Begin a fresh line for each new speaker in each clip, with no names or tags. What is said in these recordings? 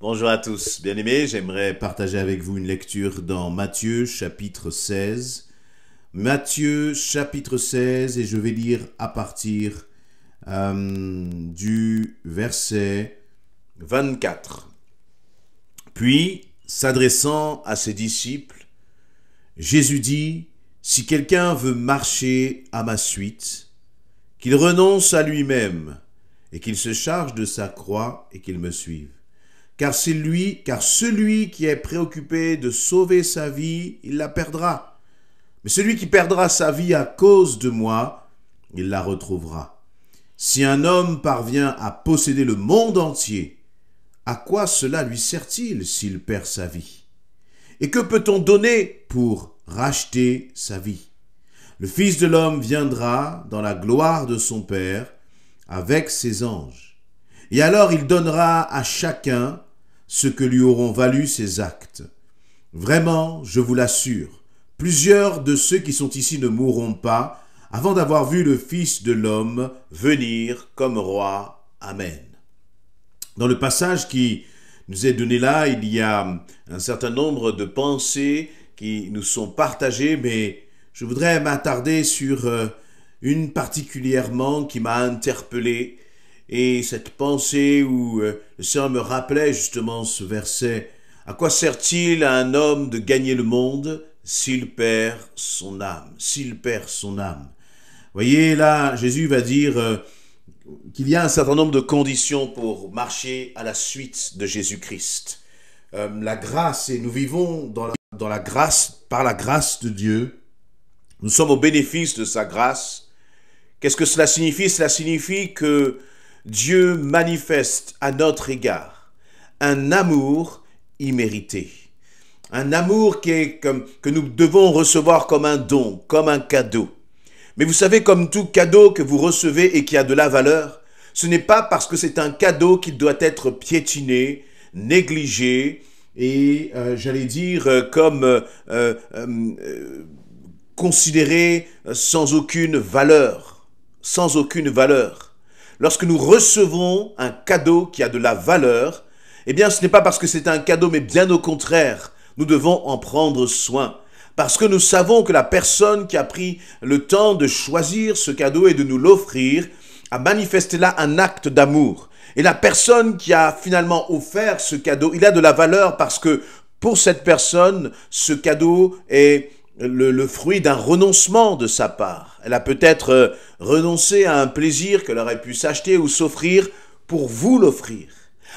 Bonjour à tous, bien-aimés, j'aimerais partager avec vous une lecture dans Matthieu chapitre 16. Matthieu chapitre 16 et je vais lire à partir euh, du verset 24. Puis, s'adressant à ses disciples, Jésus dit, Si quelqu'un veut marcher à ma suite, qu'il renonce à lui-même et qu'il se charge de sa croix et qu'il me suive car c'est lui, car celui qui est préoccupé de sauver sa vie, il la perdra. Mais celui qui perdra sa vie à cause de moi, il la retrouvera. Si un homme parvient à posséder le monde entier, à quoi cela lui sert-il s'il perd sa vie Et que peut-on donner pour racheter sa vie Le Fils de l'homme viendra dans la gloire de son Père avec ses anges. Et alors il donnera à chacun ce que lui auront valu ses actes. Vraiment, je vous l'assure, plusieurs de ceux qui sont ici ne mourront pas avant d'avoir vu le Fils de l'homme venir comme roi. Amen. Dans le passage qui nous est donné là, il y a un certain nombre de pensées qui nous sont partagées, mais je voudrais m'attarder sur euh, une particulièrement qui m'a interpellé et cette pensée où euh, le Seigneur me rappelait justement ce verset, à quoi sert-il à un homme de gagner le monde s'il perd son âme, s'il perd son âme Voyez là, Jésus va dire euh, qu'il y a un certain nombre de conditions pour marcher à la suite de Jésus-Christ. Euh, la grâce, et nous vivons dans dans la grâce, par la grâce de Dieu, nous sommes au bénéfice de sa grâce. Qu'est-ce que cela signifie Cela signifie que Dieu manifeste à notre égard un amour immérité. Un amour qui est que nous devons recevoir comme un don, comme un cadeau. Mais vous savez, comme tout cadeau que vous recevez et qui a de la valeur, ce n'est pas parce que c'est un cadeau qu'il doit être piétiné, négligé et, euh, j'allais dire, euh, comme euh, considéré sans aucune valeur. Sans aucune valeur lorsque nous recevons un cadeau qui a de la valeur, eh bien ce n'est pas parce que c'est un cadeau, mais bien au contraire, nous devons en prendre soin. Parce que nous savons que la personne qui a pris le temps de choisir ce cadeau et de nous l'offrir a manifesté là un acte d'amour. Et la personne qui a finalement offert ce cadeau, il a de la valeur parce que pour cette personne, ce cadeau est le, le fruit d'un renoncement de sa part. Elle a peut-être euh, renoncé à un plaisir qu'elle aurait pu s'acheter ou s'offrir pour vous l'offrir.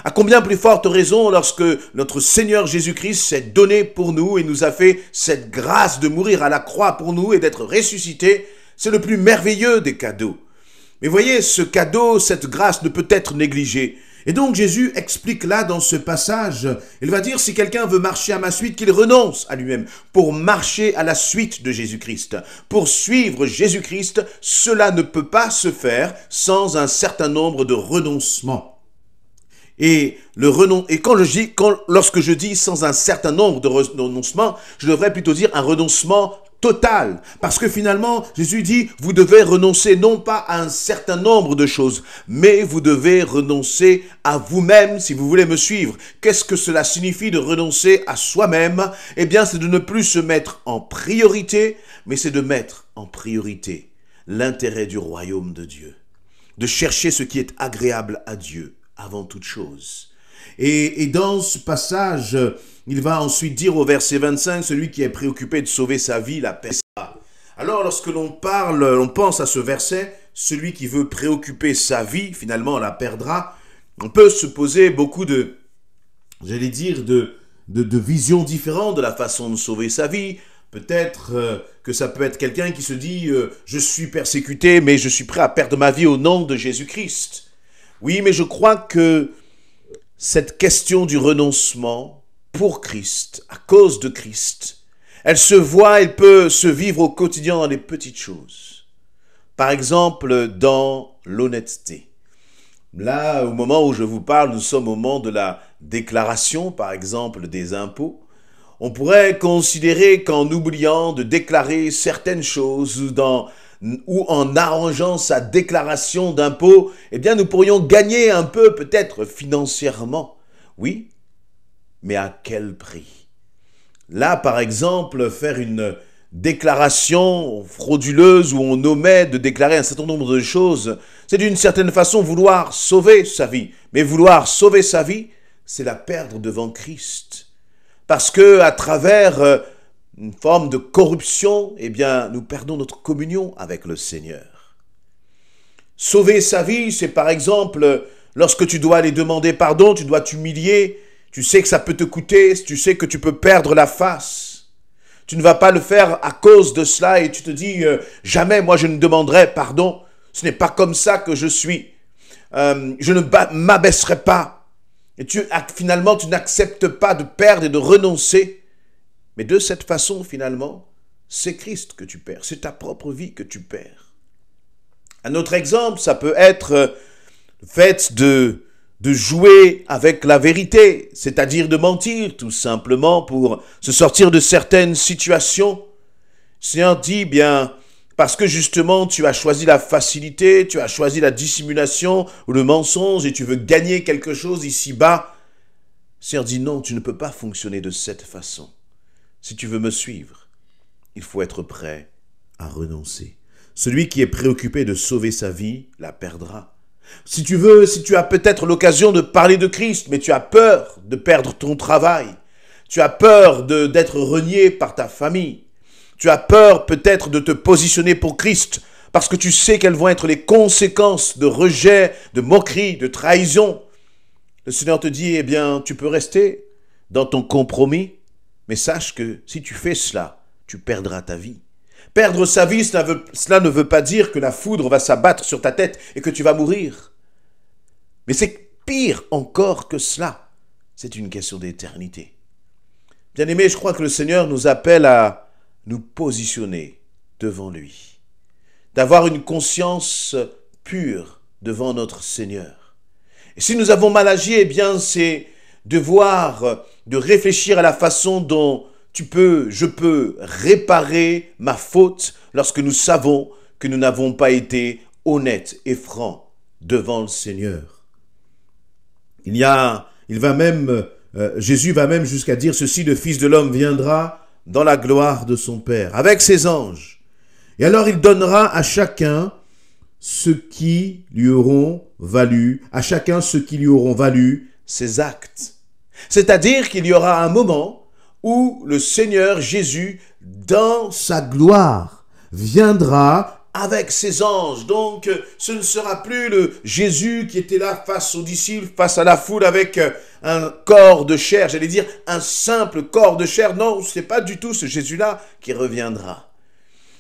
À combien plus forte raison lorsque notre Seigneur Jésus-Christ s'est donné pour nous et nous a fait cette grâce de mourir à la croix pour nous et d'être ressuscité, c'est le plus merveilleux des cadeaux. Mais voyez, ce cadeau, cette grâce ne peut être négligée. Et donc Jésus explique là dans ce passage, il va dire si quelqu'un veut marcher à ma suite, qu'il renonce à lui-même pour marcher à la suite de Jésus-Christ. Pour suivre Jésus-Christ, cela ne peut pas se faire sans un certain nombre de renoncements. Et le renon et quand je dis, quand, lorsque je dis sans un certain nombre de renoncements, je devrais plutôt dire un renoncement Total Parce que finalement, Jésus dit, vous devez renoncer non pas à un certain nombre de choses, mais vous devez renoncer à vous-même si vous voulez me suivre. Qu'est-ce que cela signifie de renoncer à soi-même Eh bien, c'est de ne plus se mettre en priorité, mais c'est de mettre en priorité l'intérêt du royaume de Dieu. De chercher ce qui est agréable à Dieu avant toute chose. Et, et dans ce passage, il va ensuite dire au verset 25, celui qui est préoccupé de sauver sa vie, la paix. Alors lorsque l'on parle, on pense à ce verset, celui qui veut préoccuper sa vie, finalement, la perdra. On peut se poser beaucoup de, j'allais dire, de, de, visions différentes de la façon de sauver sa vie. Peut-être euh, que ça peut être quelqu'un qui se dit euh, Je suis persécuté, mais je suis prêt à perdre ma vie au nom de Jésus-Christ ⁇ Oui, mais je crois que cette question du renoncement, pour Christ, à cause de Christ. Elle se voit, elle peut se vivre au quotidien dans les petites choses. Par exemple, dans l'honnêteté. Là, au moment où je vous parle, nous sommes au moment de la déclaration, par exemple, des impôts. On pourrait considérer qu'en oubliant de déclarer certaines choses ou, ou en arrangeant sa déclaration d'impôts, eh bien, nous pourrions gagner un peu, peut-être financièrement. Oui, mais à quel prix Là, par exemple, faire une déclaration frauduleuse où on omet de déclarer un certain nombre de choses, c'est d'une certaine façon vouloir sauver sa vie. Mais vouloir sauver sa vie, c'est la perdre devant Christ. Parce que à travers euh, une forme de corruption, eh bien, nous perdons notre communion avec le Seigneur. Sauver sa vie, c'est par exemple lorsque tu dois aller demander pardon, tu dois t'humilier, tu sais que ça peut te coûter, tu sais que tu peux perdre la face. Tu ne vas pas le faire à cause de cela et tu te dis, euh, jamais moi je ne demanderai pardon. Ce n'est pas comme ça que je suis. Euh, je ne m'abaisserai pas. Et tu, finalement, tu n'acceptes pas de perdre et de renoncer. Mais de cette façon, finalement, c'est Christ que tu perds, c'est ta propre vie que tu perds. Un autre exemple, ça peut être euh, le fait de de jouer avec la vérité, c'est-à-dire de mentir tout simplement pour se sortir de certaines situations. Seigneur dit, bien, parce que justement tu as choisi la facilité, tu as choisi la dissimulation ou le mensonge et tu veux gagner quelque chose ici-bas. Seigneur dit, non, tu ne peux pas fonctionner de cette façon. Si tu veux me suivre, il faut être prêt à renoncer. Celui qui est préoccupé de sauver sa vie la perdra. Si tu veux, si tu as peut-être l'occasion de parler de Christ, mais tu as peur de perdre ton travail, tu as peur d'être renié par ta famille, tu as peur peut-être de te positionner pour Christ, parce que tu sais quelles vont être les conséquences de rejet, de moquerie, de trahison. Le Seigneur te dit, eh bien, tu peux rester dans ton compromis, mais sache que si tu fais cela, tu perdras ta vie. Perdre sa vie, cela, ne veut pas dire que la foudre va s'abattre sur ta tête et que tu vas mourir. Mais c'est pire encore que cela. C'est une question d'éternité. bien aimé, je crois que le Seigneur nous appelle à nous positionner devant lui, d'avoir une conscience pure devant notre Seigneur. Et si nous avons mal agi, eh bien, c'est de voir, de réfléchir à la façon dont tu peux, je peux réparer ma faute lorsque nous savons que nous n'avons pas été honnêtes et francs devant le Seigneur. Il y a, il va même, euh, Jésus va même jusqu'à dire ceci, le Fils de l'homme viendra dans la gloire de son Père, avec ses anges. Et alors il donnera à chacun ce qui lui auront valu, à chacun ce qui lui auront valu ses actes. C'est-à-dire qu'il y aura un moment où le Seigneur Jésus, dans sa gloire, viendra avec ses anges. Donc, ce ne sera plus le Jésus qui était là face aux disciples, face à la foule avec euh, un corps de chair, j'allais dire un simple corps de chair. Non, c'est pas du tout ce Jésus-là qui reviendra.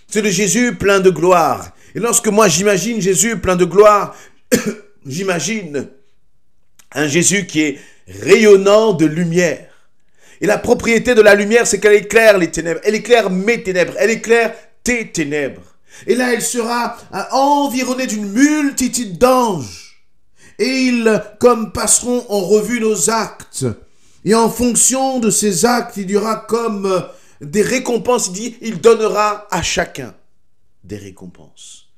C'est le Jésus plein de gloire. Et lorsque moi j'imagine Jésus plein de gloire, j'imagine un Jésus qui est rayonnant de lumière. Et la propriété de la lumière, c'est qu'elle éclaire les ténèbres. Elle éclaire mes ténèbres. Elle éclaire tes ténèbres. Et là, elle sera euh, environnée d'une multitude d'anges. Et ils, comme passeront en revue nos actes. Et en fonction de ces actes, il y aura comme euh, des récompenses. Il dit, il donnera à chacun des récompenses.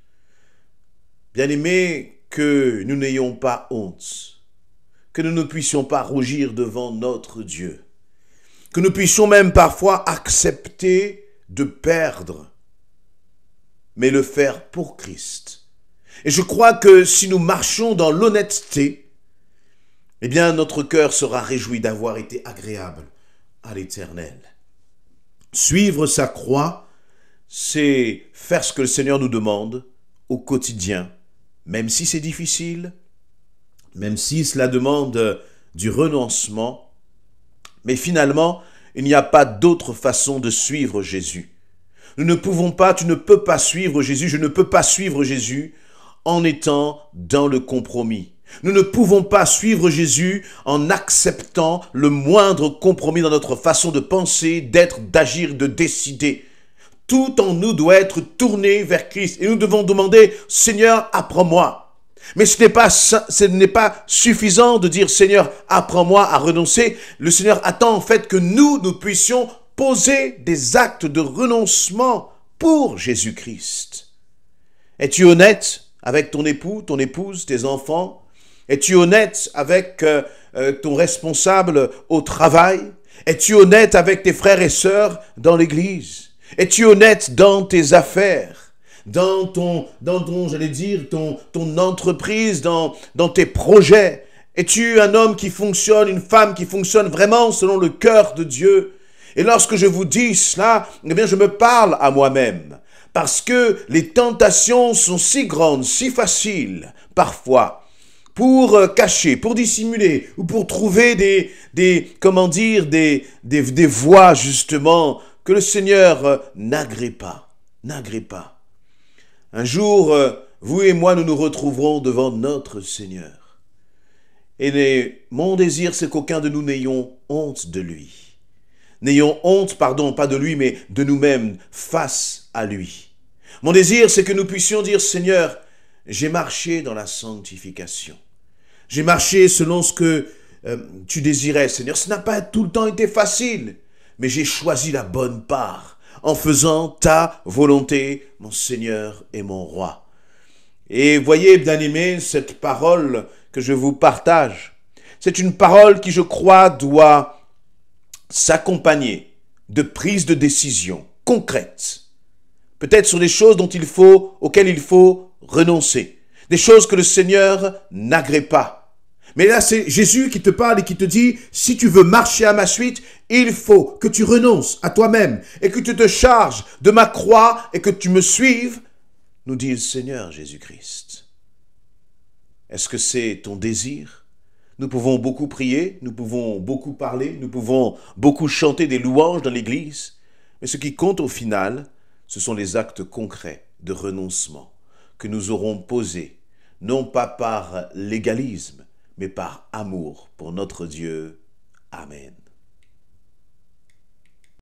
Bien-aimés, que nous n'ayons pas honte, que nous ne puissions pas rougir devant notre Dieu que nous puissions même parfois accepter de perdre, mais le faire pour Christ. Et je crois que si nous marchons dans l'honnêteté, eh bien notre cœur sera réjoui d'avoir été agréable à l'Éternel. Suivre sa croix, c'est faire ce que le Seigneur nous demande au quotidien, même si c'est difficile, même si cela demande du renoncement, mais finalement, il n'y a pas d'autre façon de suivre Jésus. Nous ne pouvons pas, tu ne peux pas suivre Jésus, je ne peux pas suivre Jésus en étant dans le compromis. Nous ne pouvons pas suivre Jésus en acceptant le moindre compromis dans notre façon de penser, d'être, d'agir, de décider. Tout en nous doit être tourné vers Christ et nous devons demander, Seigneur, apprends-moi. Mais ce n'est pas, ce n'est pas suffisant de dire Seigneur, apprends-moi à renoncer. Le Seigneur attend en fait que nous, nous puissions poser des actes de renoncement pour Jésus-Christ. Es-tu honnête avec ton époux, ton épouse, tes enfants Es-tu honnête avec euh, euh, ton responsable au travail Es-tu honnête avec tes frères et sœurs dans l'Église Es-tu honnête dans tes affaires dans ton, dans ton, j'allais dire, ton, ton entreprise, dans, dans tes projets. Es-tu un homme qui fonctionne, une femme qui fonctionne vraiment selon le cœur de Dieu Et lorsque je vous dis cela, eh bien, je me parle à moi-même. Parce que les tentations sont si grandes, si faciles, parfois, pour euh, cacher, pour dissimuler, ou pour trouver des, des comment dire, des, des, des voies, justement, que le Seigneur euh, n'agrée pas, n'agrée pas. Un jour, euh, vous et moi, nous nous retrouverons devant notre Seigneur. Et mon désir, c'est qu'aucun de nous n'ayons honte de lui. N'ayons honte, pardon, pas de lui, mais de nous-mêmes, face à lui. Mon désir, c'est que nous puissions dire, Seigneur, j'ai marché dans la sanctification. J'ai marché selon ce que euh, tu désirais, Seigneur. Ce n'a pas tout le temps été facile, mais j'ai choisi la bonne part en faisant ta volonté, mon Seigneur et mon Roi. Et voyez, bien aimé cette parole que je vous partage, c'est une parole qui, je crois, doit s'accompagner de prises de décision concrètes. Peut-être sur des choses dont il faut, auxquelles il faut renoncer. Des choses que le Seigneur n'agrée pas mais là, c'est Jésus qui te parle et qui te dit, si tu veux marcher à ma suite, il faut que tu renonces à toi-même et que tu te charges de ma croix et que tu me suives, nous dit le Seigneur Jésus-Christ. Est-ce que c'est ton désir Nous pouvons beaucoup prier, nous pouvons beaucoup parler, nous pouvons beaucoup chanter des louanges dans l'Église, mais ce qui compte au final, ce sont les actes concrets de renoncement que nous aurons posés, non pas par l'égalisme, mais par amour pour notre Dieu. Amen.